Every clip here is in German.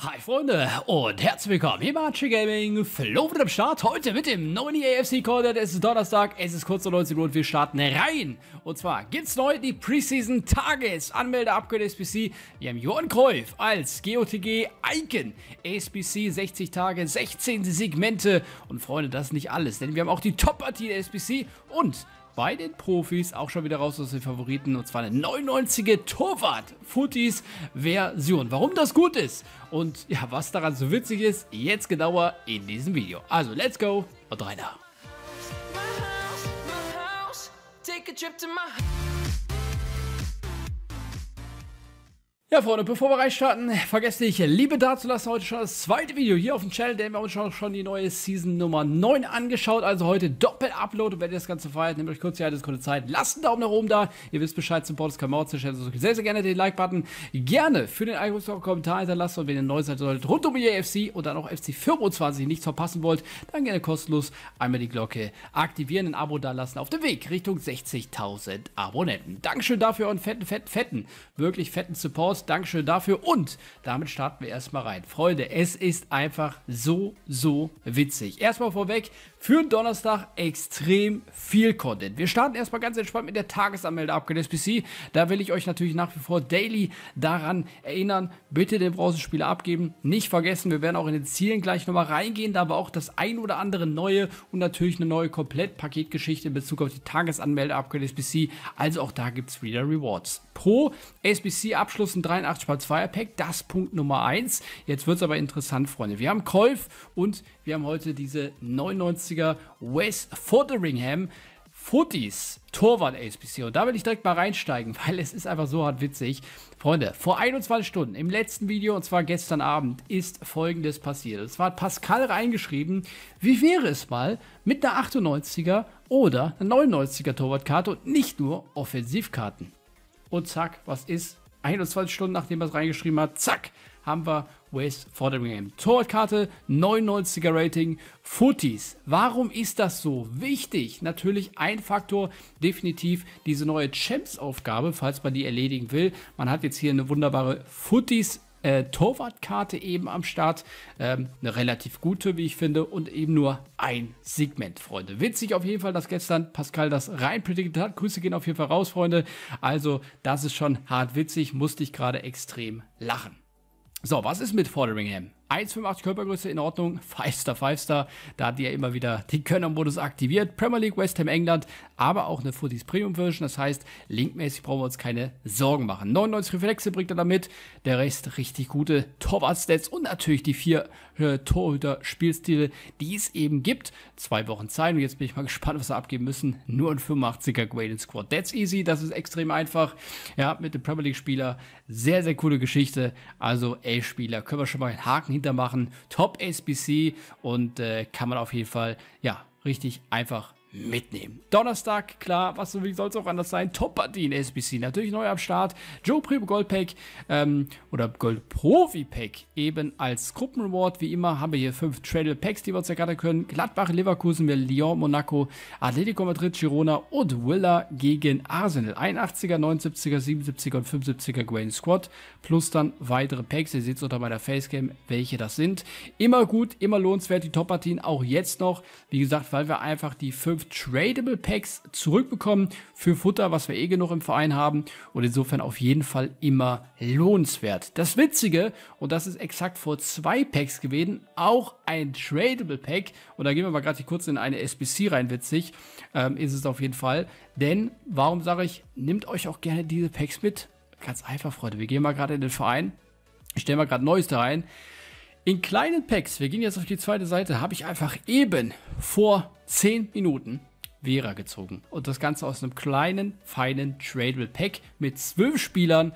Hi Freunde und herzlich willkommen hier bei Archie Gaming, Flo wieder am Start, heute mit dem neuen e AFC Content, es ist Donnerstag, es ist kurz nach 19 Uhr und wir starten rein. Und zwar gibt's neu die Preseason Targets, Anmelde Upgrade SPC, wir haben Johann Cruyff als GOTG Icon, SBC 60 Tage, 16 Segmente und Freunde, das ist nicht alles, denn wir haben auch die Top-Partie der SBC und bei den Profis auch schon wieder raus aus den Favoriten und zwar eine 99er Torwart Footies Version. Warum das gut ist und ja, was daran so witzig ist, jetzt genauer in diesem Video. Also let's go und rein da. Ja, Freunde, bevor wir reinstarten, vergesst nicht, Liebe dazulassen. Heute schon das zweite Video hier auf dem Channel, denn wir haben uns schon, schon die neue Season Nummer 9 angeschaut. Also heute Doppel-Upload und wenn ihr das Ganze feiert, nehmt euch kurz die eine Zeit. Lasst einen Daumen nach oben da. Ihr wisst Bescheid, Support ist kein Mautzeichen. Also sehr, sehr gerne den Like-Button. Gerne für den Algorithmus einen Kommentar hinterlassen und wenn ihr neu seid solltet, rund um die AFC und dann auch FC 25 nichts verpassen wollt, dann gerne kostenlos einmal die Glocke aktivieren, ein Abo dalassen auf dem Weg Richtung 60.000 Abonnenten. Dankeschön dafür und fetten, fetten, fetten, wirklich fetten Support. Dankeschön dafür. Und damit starten wir erstmal rein. Freunde, es ist einfach so, so witzig. Erstmal vorweg, für Donnerstag extrem viel Content. Wir starten erstmal ganz entspannt mit der Tagesanmelde Upgrade SBC. Da will ich euch natürlich nach wie vor daily daran erinnern, bitte den Bronzenspieler abgeben. Nicht vergessen, wir werden auch in den Zielen gleich nochmal reingehen, da aber auch das ein oder andere neue und natürlich eine neue Komplettpaketgeschichte in Bezug auf die Tagesanmelde Upgrade SBC. Also auch da gibt es wieder Rewards. Pro SBC-Abschluss ein 83x2er-Pack, das Punkt Nummer 1. Jetzt wird es aber interessant, Freunde. Wir haben Kolf und wir haben heute diese 99 20er Wes Fotheringham. Footies, Torwart ASPC. Und da will ich direkt mal reinsteigen, weil es ist einfach so hart witzig. Freunde, vor 21 Stunden im letzten Video, und zwar gestern Abend, ist folgendes passiert. Es zwar hat Pascal reingeschrieben, wie wäre es mal mit einer 98er oder einer 99er Torwartkarte und nicht nur Offensivkarten. Und zack, was ist? 21 Stunden nachdem er es reingeschrieben hat, zack, haben wir Waste for the Game. Torkarte, 99er Rating, Footies. Warum ist das so wichtig? Natürlich ein Faktor, definitiv diese neue Champs-Aufgabe, falls man die erledigen will. Man hat jetzt hier eine wunderbare Footies äh, Torwartkarte eben am Start. Ähm, eine relativ gute, wie ich finde, und eben nur ein Segment, Freunde. Witzig auf jeden Fall, dass gestern Pascal das rein hat. Grüße gehen auf jeden Fall raus, Freunde. Also, das ist schon hart witzig, musste ich gerade extrem lachen. So, was ist mit Fotheringham? 1,85 Körpergröße in Ordnung. 5-Star, 5-Star. Da hat ihr ja immer wieder den Könnermodus aktiviert. Premier League, West Ham, England, aber auch eine Footies Premium Version. Das heißt, linkmäßig brauchen wir uns keine Sorgen machen. 99 Reflexe bringt er damit. Der Rest richtig gute Torwart-Stats und natürlich die vier äh, Torhüter-Spielstile, die es eben gibt. Zwei Wochen Zeit und jetzt bin ich mal gespannt, was wir abgeben müssen. Nur ein 85er Gradient Squad. That's easy. Das ist extrem einfach. Ja, mit dem Premier League-Spieler. Sehr, sehr coole Geschichte. Also, elf Spieler. Können wir schon mal einen Haken hintermachen. Top SBC und äh, kann man auf jeden Fall, ja, richtig einfach mitnehmen. Donnerstag, klar, was soll es auch anders sein? Top-Partie in SBC, natürlich neu am Start. Joe Primo Gold Pack ähm, oder Gold Profi Pack eben als Gruppenreward. Wie immer haben wir hier fünf Trail Packs, die wir uns ergattern können. Gladbach, Leverkusen, Lyon, Monaco, Atletico Madrid, Girona und Willa gegen Arsenal. 81er, 79er, 77er und 75er Grain Squad plus dann weitere Packs. Ihr seht es unter meiner Facecam, welche das sind. Immer gut, immer lohnenswert die Top-Partien, auch jetzt noch. Wie gesagt, weil wir einfach die fünf Tradable Packs zurückbekommen für Futter, was wir eh genug im Verein haben. Und insofern auf jeden Fall immer lohnenswert. Das Witzige, und das ist exakt vor zwei Packs gewesen, auch ein Tradable Pack. Und da gehen wir mal gerade kurz in eine SBC rein, witzig. Ähm, ist es auf jeden Fall. Denn, warum sage ich, nehmt euch auch gerne diese Packs mit. Ganz einfach, Freunde. Wir gehen mal gerade in den Verein. Ich stelle mal gerade Neues da rein. In kleinen Packs, wir gehen jetzt auf die zweite Seite, habe ich einfach eben vor 10 Minuten Vera gezogen. Und das Ganze aus einem kleinen, feinen Tradable Pack mit 12 Spielern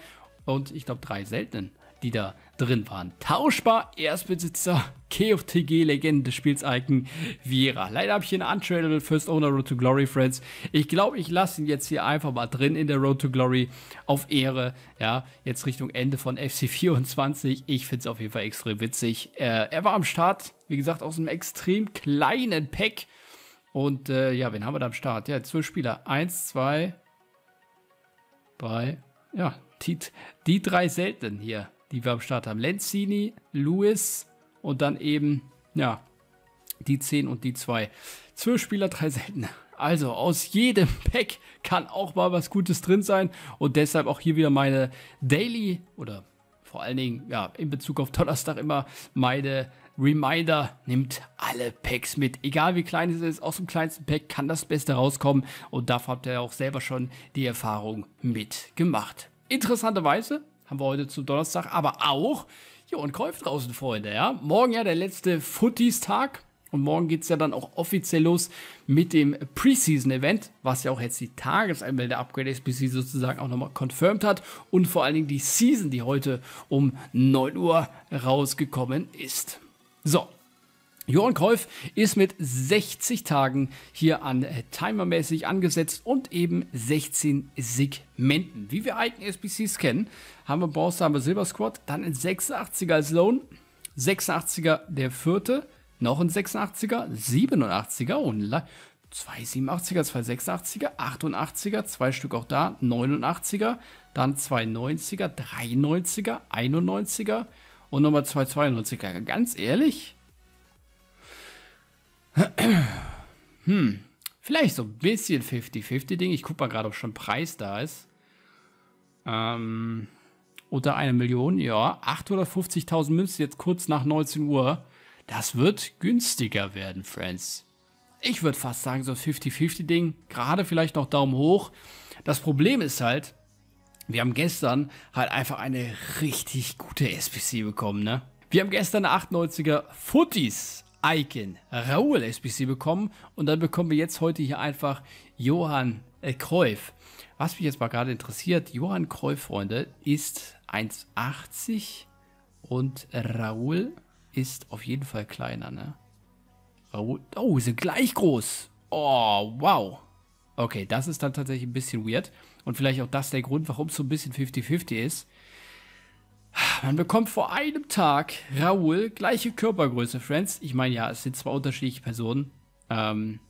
und ich glaube drei seltenen, die da drin waren. Tauschbar, Erstbesitzer, KFTG, Legende des Spiels Icon, Viera. Leider habe ich hier einen untradable First Owner Road to Glory, Friends. Ich glaube, ich lasse ihn jetzt hier einfach mal drin in der Road to Glory auf Ehre. Ja, jetzt Richtung Ende von FC24. Ich finde es auf jeden Fall extrem witzig. Äh, er war am Start, wie gesagt, aus einem extrem kleinen Pack. Und äh, ja, wen haben wir da am Start? Ja, zwölf Spieler. Eins, zwei, drei. Ja, die, die drei seltenen hier die wir am Start haben. Lenzini, Lewis und dann eben, ja, die 10 und die 2. Zwölf Spieler, drei seltene. Also aus jedem Pack kann auch mal was Gutes drin sein und deshalb auch hier wieder meine Daily oder vor allen Dingen ja in Bezug auf Donnerstag immer meine Reminder, nimmt alle Packs mit. Egal wie klein es ist, aus dem kleinsten Pack kann das Beste rauskommen und dafür habt ihr auch selber schon die Erfahrung mitgemacht. Interessanterweise haben wir heute zu Donnerstag, aber auch, ja, und kauft draußen, Freunde, ja. Morgen ja der letzte Footies-Tag. Und morgen geht es ja dann auch offiziell los mit dem Preseason-Event, was ja auch jetzt die Tagesanmelde-Upgrade ist, bis sie sozusagen auch nochmal confirmed hat. Und vor allen Dingen die Season, die heute um 9 Uhr rausgekommen ist. So, Johann Kreuf ist mit 60 Tagen hier an äh, timermäßig angesetzt und eben 16 Segmenten. Wie wir alten SBCs kennen, haben wir Bronze, haben wir Silber Squad, dann ein 86er als Loan, 86er der vierte, noch ein 86er, 87er und zwei 87er, zwei 86er, 88er, zwei Stück auch da, 89er, dann zwei 90er, 93er, 91er und nochmal zwei 92er. Ganz ehrlich, Hm, vielleicht so ein bisschen 50-50-Ding. Ich gucke mal gerade, ob schon Preis da ist. Ähm, unter einer Million, ja. 850.000 Münzen jetzt kurz nach 19 Uhr. Das wird günstiger werden, Friends. Ich würde fast sagen, so ein 50-50-Ding. Gerade vielleicht noch Daumen hoch. Das Problem ist halt, wir haben gestern halt einfach eine richtig gute SPC bekommen, ne? Wir haben gestern eine 98er Footies Icon Raoul SBC bekommen und dann bekommen wir jetzt heute hier einfach Johann äh, Kreuf. Was mich jetzt mal gerade interessiert, Johann Kreuf, Freunde, ist 1,80 und Raoul ist auf jeden Fall kleiner, ne? Raoul, oh, sind gleich groß. Oh, wow. Okay, das ist dann tatsächlich ein bisschen weird. Und vielleicht auch das der Grund, warum es so ein bisschen 50-50 ist. Man bekommt vor einem Tag Raoul, gleiche Körpergröße, Friends. Ich meine, ja, es sind zwei unterschiedliche Personen. Ähm,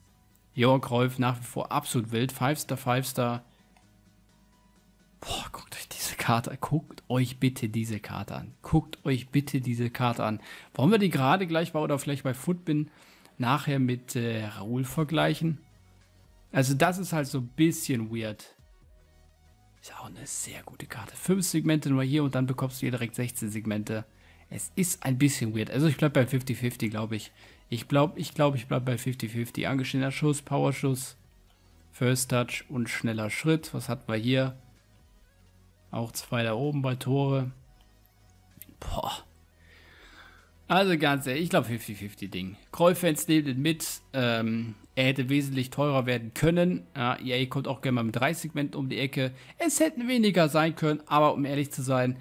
Johann Kreuf nach wie vor absolut wild. Five-Star, Five-Star. Boah, guckt euch diese Karte an. Guckt euch bitte diese Karte an. Guckt euch bitte diese Karte an. Wollen wir die gerade gleich mal oder vielleicht bei Footbin nachher mit äh, Raoul vergleichen? Also das ist halt so ein bisschen weird. Ist auch eine sehr gute Karte. Fünf Segmente nur hier und dann bekommst du hier direkt 16 Segmente. Es ist ein bisschen weird. Also ich bleib bei 50-50, glaube ich. Ich glaube, ich glaube, ich bleib bei 50-50. Angestellter Schuss, Powerschuss, First Touch und schneller Schritt. Was hatten wir hier? Auch zwei da oben bei Tore. Boah. Also ganz ehrlich, ich glaube 50-50-Ding. nehmen den mit. Ähm, er hätte wesentlich teurer werden können. Ja, EA kommt auch gerne mal mit 30 Segmenten um die Ecke. Es hätten weniger sein können, aber um ehrlich zu sein,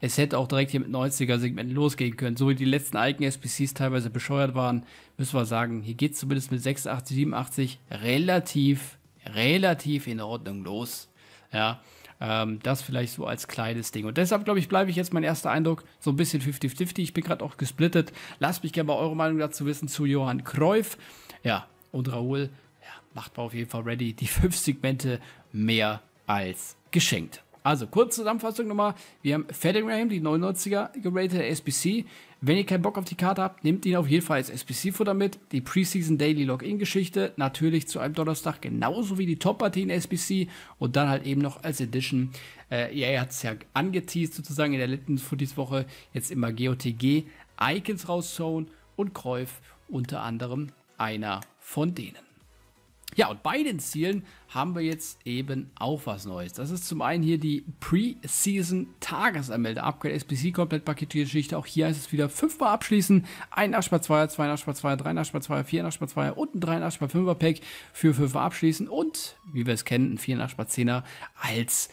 es hätte auch direkt hier mit 90er-Segmenten losgehen können. So wie die letzten alten SPCs teilweise bescheuert waren, müssen wir sagen, hier geht es zumindest mit 86, 87 relativ, relativ in Ordnung los. Ja, ähm, das vielleicht so als kleines Ding. Und deshalb, glaube ich, bleibe ich jetzt mein erster Eindruck so ein bisschen 50-50. Ich bin gerade auch gesplittet. Lasst mich gerne mal eure Meinung dazu wissen zu Johann Kreuf. Ja, und Raoul ja, macht auf jeden Fall ready die fünf Segmente mehr als geschenkt. Also, kurze Zusammenfassung nochmal. Wir haben Fettingham, die 99er geratete SBC. Wenn ihr keinen Bock auf die Karte habt, nehmt ihn auf jeden Fall als SBC-Futter mit. Die Preseason Daily Login-Geschichte natürlich zu einem Donnerstag, genauso wie die Top-Partie in SBC und dann halt eben noch als Edition. Äh, ja, er hat es ja angeteased sozusagen in der letzten Footies-Woche, jetzt immer GOTG. Icons raushauen und Kräuf unter anderem einer von denen. Ja, und bei den Zielen haben wir jetzt eben auch was Neues. Das ist zum einen hier die Preseason Tagesanmelde Upgrade SPC Komplettpaket Geschichte. Auch hier heißt es wieder fünfmal abschließen. Ein Aschbar 2er, zwei Aschbar 2er, drei Aschbar 2er, vier Aschbar 2er und ein drei Aschbar 5er Pack für fünfmal abschließen und, wie wir es kennen, ein vier Aschbar 10er als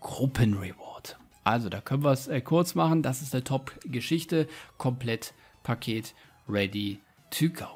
Gruppenreward. Also, da können wir es äh, kurz machen. Das ist eine Top-Geschichte. Komplett Paket ready to go.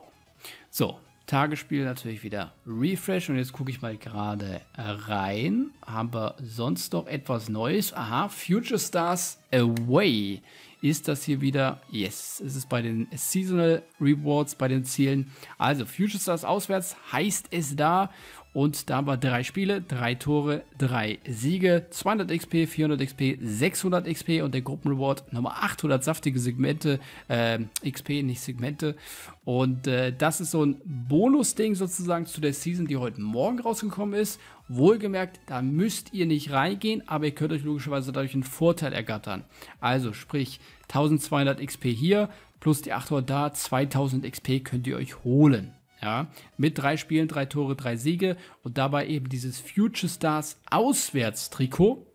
So, Tagesspiel natürlich wieder Refresh und jetzt gucke ich mal gerade rein. Haben wir sonst noch etwas Neues? Aha, Future Stars Away. Ist das hier wieder? Yes, es ist bei den Seasonal Rewards, bei den Zielen. Also Future Stars auswärts heißt es da und da haben wir drei Spiele, drei Tore, drei Siege, 200 XP, 400 XP, 600 XP und der Gruppenreward nochmal 800 saftige Segmente, äh, XP, nicht Segmente. Und äh, das ist so ein Bonus-Ding sozusagen zu der Season, die heute Morgen rausgekommen ist. Wohlgemerkt, da müsst ihr nicht reingehen, aber ihr könnt euch logischerweise dadurch einen Vorteil ergattern. Also sprich 1200 XP hier plus die 800 da, 2000 XP könnt ihr euch holen. Ja, mit drei Spielen, drei Tore, drei Siege und dabei eben dieses Future Stars Auswärtstrikot,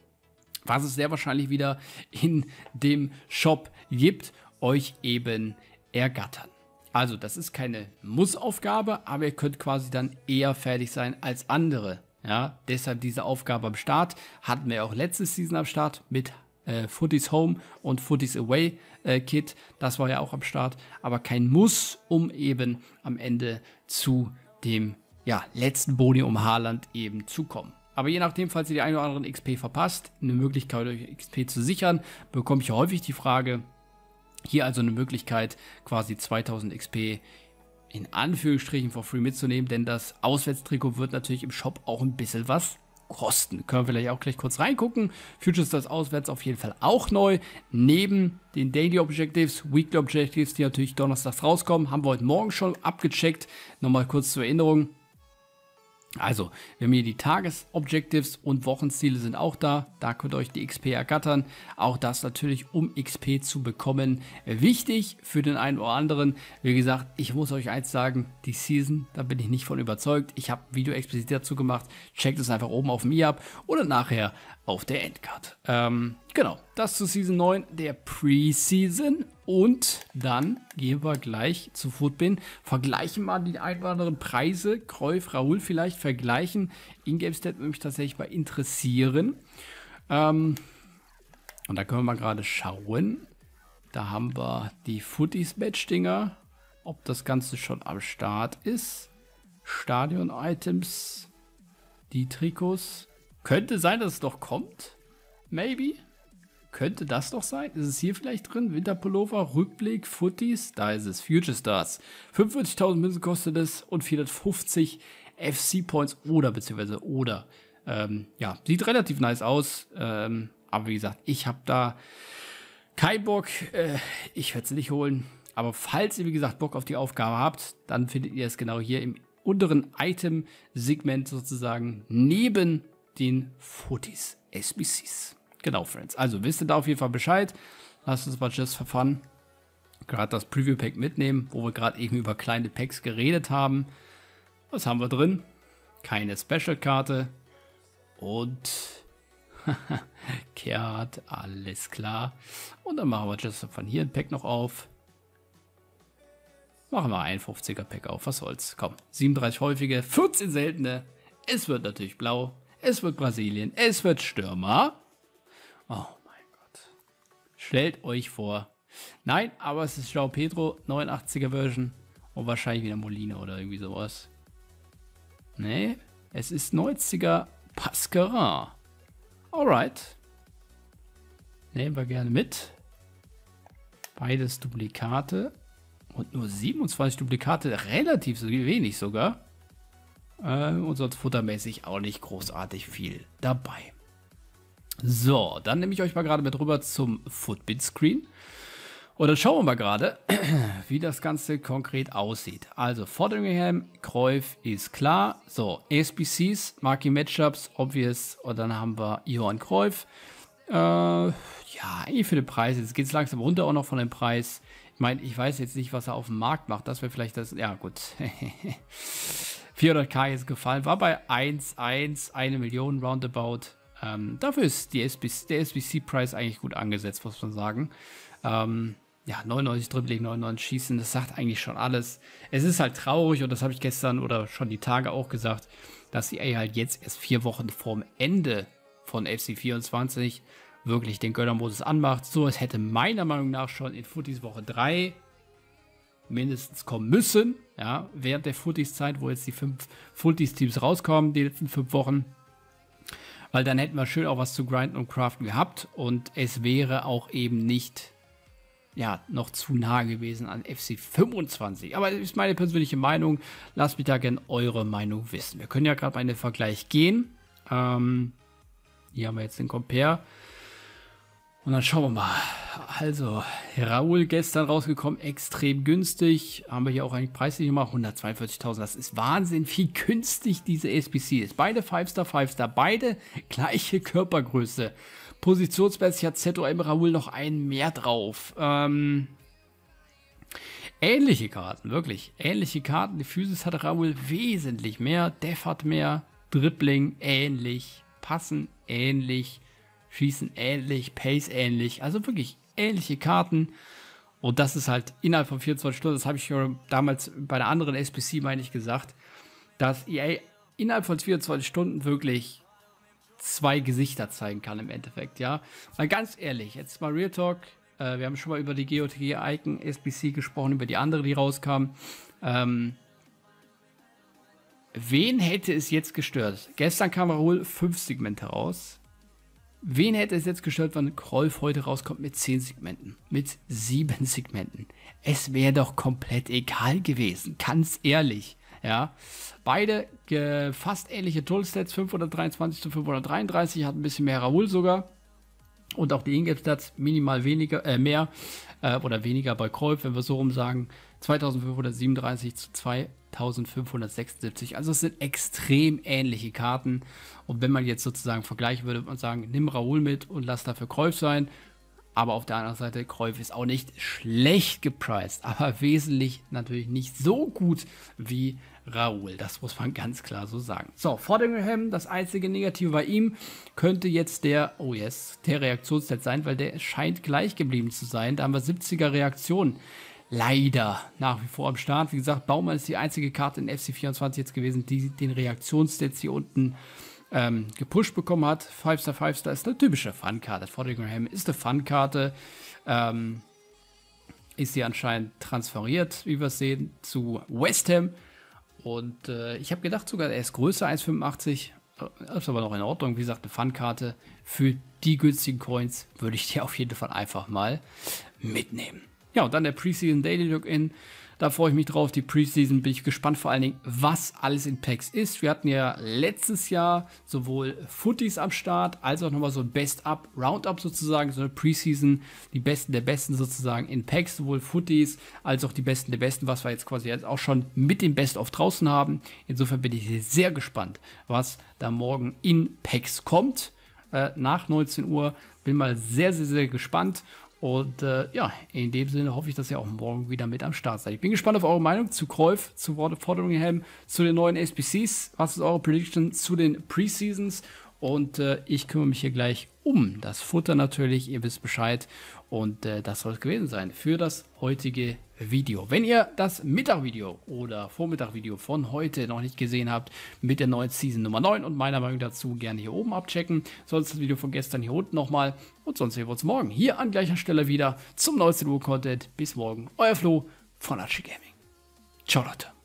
was es sehr wahrscheinlich wieder in dem Shop gibt, euch eben ergattern. Also, das ist keine Mussaufgabe, aber ihr könnt quasi dann eher fertig sein als andere. Ja, deshalb diese Aufgabe am Start. Hatten wir auch letztes Season am Start mit äh, Footies Home und Footies Away äh, Kit. Das war ja auch am Start, aber kein Muss, um eben am Ende zu dem ja, letzten Boni um Haaland eben zu kommen. Aber je nachdem, falls ihr die einen oder anderen XP verpasst, eine Möglichkeit euch XP zu sichern, bekomme ich häufig die Frage, hier also eine Möglichkeit quasi 2000 XP in Anführungsstrichen for free mitzunehmen, denn das Auswärtstrikot wird natürlich im Shop auch ein bisschen was kosten. Können wir vielleicht auch gleich kurz reingucken. Futures das auswärts auf jeden Fall auch neu. Neben den Daily Objectives, Weekly Objectives, die natürlich donnerstags rauskommen, haben wir heute Morgen schon abgecheckt. Nochmal kurz zur Erinnerung. Also, wir haben hier die Tagesobjectives und Wochenziele sind auch da. Da könnt ihr euch die XP ergattern. Auch das natürlich, um XP zu bekommen, äh, wichtig für den einen oder anderen. Wie gesagt, ich muss euch eins sagen, die Season, da bin ich nicht von überzeugt. Ich habe Video explizit dazu gemacht. Checkt es einfach oben auf dem i ab oder nachher auf der Endcard. Ähm, genau, das zu Season 9, der Preseason. Und dann gehen wir gleich zu Footbin, vergleichen mal die ein oder anderen Preise, Kräuf, Raoul vielleicht vergleichen. Ingame-Stat würde mich tatsächlich mal interessieren. Ähm, und da können wir mal gerade schauen. Da haben wir die Footies-Match-Dinger, ob das Ganze schon am Start ist. Stadion-Items, die Trikots. Könnte sein, dass es noch kommt. Maybe. Könnte das doch sein? Ist es hier vielleicht drin? Winterpullover, Rückblick, Footies? Da ist es. Future Stars. 45.000 Münzen kostet es und 450 FC Points oder beziehungsweise oder. Ähm, ja, sieht relativ nice aus. Ähm, aber wie gesagt, ich habe da keinen Bock. Äh, ich werde es nicht holen. Aber falls ihr, wie gesagt, Bock auf die Aufgabe habt, dann findet ihr es genau hier im unteren Item-Segment sozusagen neben den Footies SBCs. Genau, Friends. Also wisst ihr da auf jeden Fall Bescheid. Lasst uns mal just for fun gerade das Preview Pack mitnehmen, wo wir gerade eben über kleine Packs geredet haben. Was haben wir drin? Keine Special-Karte. Und Kehrt, alles klar. Und dann machen wir just von hier ein Pack noch auf. Machen wir ein 50er Pack auf, was soll's. Komm, 37 häufige, 14 seltene. Es wird natürlich blau, es wird Brasilien, es wird Stürmer. Oh mein Gott. Stellt euch vor. Nein, aber es ist Schlau Pedro, 89er Version. Und wahrscheinlich wieder Molina oder irgendwie sowas. Nee, es ist 90er Pascara. Alright. Nehmen wir gerne mit. Beides Duplikate. Und nur 27 Duplikate, relativ wenig sogar. Äh, und sonst futtermäßig auch nicht großartig viel dabei. So, dann nehme ich euch mal gerade mit rüber zum Footbit-Screen. Und dann schauen wir mal gerade, wie das Ganze konkret aussieht. Also Fotheringham, Kreuf ist klar. So, SBCs, Marky Matchups, Obvious. Und dann haben wir Johann Kreuf. Äh, ja, eigentlich für den Preis. Jetzt geht es langsam runter auch noch von dem Preis. Ich meine, ich weiß jetzt nicht, was er auf dem Markt macht. Das wäre vielleicht das... Ja, gut. 400k jetzt gefallen. War bei 1,1, eine Million roundabout. Ähm, dafür ist SBC, der SBC-Preis eigentlich gut angesetzt, muss man sagen. Ähm, ja, 99 Dribbling, 99 Schießen, das sagt eigentlich schon alles. Es ist halt traurig und das habe ich gestern oder schon die Tage auch gesagt, dass EA halt jetzt erst vier Wochen vorm Ende von FC24 wirklich den Gönnermodus anmacht. So, es hätte meiner Meinung nach schon in Footies Woche 3 mindestens kommen müssen. Ja, während der Footies-Zeit, wo jetzt die fünf Footies-Teams rauskommen, die letzten fünf Wochen weil dann hätten wir schön auch was zu grinden und craften gehabt und es wäre auch eben nicht ja, noch zu nah gewesen an FC 25. Aber das ist meine persönliche Meinung. Lasst mich da gerne eure Meinung wissen. Wir können ja gerade mal in den Vergleich gehen. Ähm, hier haben wir jetzt den Compare. Und dann schauen wir mal. Also, Raoul gestern rausgekommen, extrem günstig. Haben wir hier auch eigentlich preislich gemacht, 142.000. Das ist Wahnsinn, wie günstig diese SPC ist. Beide 5-Star, 5-Star, beide gleiche Körpergröße. Positionsmäßig hat ZOM Raoul noch einen mehr drauf. Ähm, ähnliche Karten, wirklich. Ähnliche Karten. Die Physis hat Raoul wesentlich mehr. Def hat mehr. Dribbling ähnlich. Passen ähnlich. Schießen ähnlich, Pace ähnlich, also wirklich ähnliche Karten. Und das ist halt innerhalb von 24 Stunden, das habe ich ja damals bei einer anderen SPC, meine ich, gesagt, dass EA innerhalb von 24 Stunden wirklich zwei Gesichter zeigen kann im Endeffekt, ja. Mal ganz ehrlich, jetzt mal Real Talk, äh, wir haben schon mal über die GOTG Icon SPC gesprochen, über die andere, die rauskam. Ähm, wen hätte es jetzt gestört? Gestern kam Raoul 5 Segmente raus, Wen hätte es jetzt gestört, wenn Krolf heute rauskommt mit 10 Segmenten? Mit 7 Segmenten. Es wäre doch komplett egal gewesen, ganz ehrlich. Ja, beide fast ähnliche Toolstats, 523 zu 533, hat ein bisschen mehr Raoul sogar. Und auch die Ingame-Stats minimal weniger, äh, mehr äh, oder weniger bei Kreuf, wenn wir so rum sagen. 2537 zu 2 1576. Also es sind extrem ähnliche Karten. Und wenn man jetzt sozusagen vergleichen würde, und sagen, nimm Raoul mit und lass dafür Kreuf sein. Aber auf der anderen Seite, Kreuf ist auch nicht schlecht gepriced, aber wesentlich natürlich nicht so gut wie Raoul. Das muss man ganz klar so sagen. So, Fordingham, das einzige Negative bei ihm könnte jetzt der, oh yes, der Reaktionszeit sein, weil der scheint gleich geblieben zu sein. Da haben wir 70er Reaktionen leider nach wie vor am Start. Wie gesagt, Baumann ist die einzige Karte in FC24 jetzt gewesen, die den Reaktionsstats hier unten ähm, gepusht bekommen hat. Five star Five star ist eine typische Fun-Karte. Fordingham ist eine Fun-Karte. Ähm, ist sie anscheinend transferiert, wie wir es sehen, zu West Ham. Und äh, ich habe gedacht sogar, er ist größer 1,85. Äh, ist aber noch in Ordnung. Wie gesagt, eine Fun-Karte für die günstigen Coins würde ich dir auf jeden Fall einfach mal mitnehmen. Ja, und dann der Preseason Daily Look-In. Da freue ich mich drauf. Die Preseason bin ich gespannt, vor allen Dingen, was alles in Packs ist. Wir hatten ja letztes Jahr sowohl Footies am Start, als auch nochmal so ein Best-Up, Roundup sozusagen, so eine Preseason, die Besten der Besten sozusagen in Packs, sowohl Footies als auch die Besten der Besten, was wir jetzt quasi jetzt auch schon mit dem Best-of draußen haben. Insofern bin ich sehr gespannt, was da morgen in Packs kommt. Äh, nach 19 Uhr. Bin mal sehr, sehr, sehr gespannt. Und äh, ja, in dem Sinne hoffe ich, dass ihr auch morgen wieder mit am Start seid. Ich bin gespannt auf eure Meinung zu Käuf, zu Forderungen, zu den neuen SBCs. Was ist eure Prediction zu den Preseasons? Und äh, ich kümmere mich hier gleich um das Futter natürlich. Ihr wisst Bescheid. Und äh, das soll es gewesen sein für das heutige Video. Wenn ihr das Mittagvideo oder Vormittagvideo von heute noch nicht gesehen habt, mit der neuen Season Nummer 9 und meiner Meinung dazu gerne hier oben abchecken. Sonst das Video von gestern hier unten nochmal. Und sonst sehen wir uns morgen hier an gleicher Stelle wieder zum neuesten Uhr-Content. Bis morgen, euer Flo von Archie Gaming. Ciao Leute.